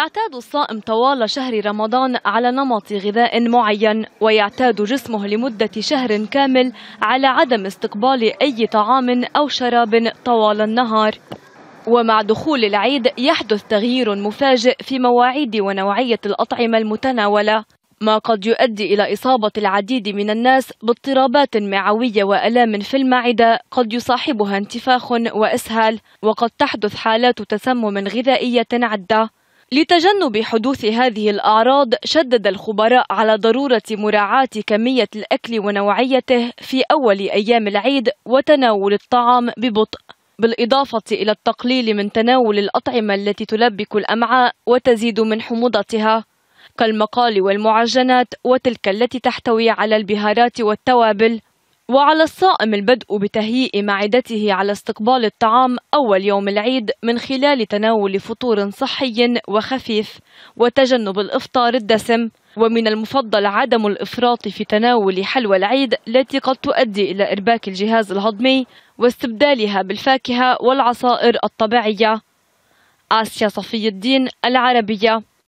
يعتاد الصائم طوال شهر رمضان على نمط غذاء معين ويعتاد جسمه لمدة شهر كامل على عدم استقبال أي طعام أو شراب طوال النهار ومع دخول العيد يحدث تغيير مفاجئ في مواعيد ونوعية الأطعمة المتناولة ما قد يؤدي إلى إصابة العديد من الناس باضطرابات معوية وألام في المعدة قد يصاحبها انتفاخ وإسهال وقد تحدث حالات تسمم غذائية عدة لتجنب حدوث هذه الأعراض شدد الخبراء على ضرورة مراعاة كمية الأكل ونوعيته في أول أيام العيد وتناول الطعام ببطء بالإضافة إلى التقليل من تناول الأطعمة التي تلبك الأمعاء وتزيد من حموضتها كالمقال والمعجنات وتلك التي تحتوي على البهارات والتوابل وعلى الصائم البدء بتهيئ معدته على استقبال الطعام أول يوم العيد من خلال تناول فطور صحي وخفيف وتجنب الإفطار الدسم ومن المفضل عدم الإفراط في تناول حلوى العيد التي قد تؤدي إلى إرباك الجهاز الهضمي واستبدالها بالفاكهة والعصائر الطبيعية آسيا صفي الدين العربية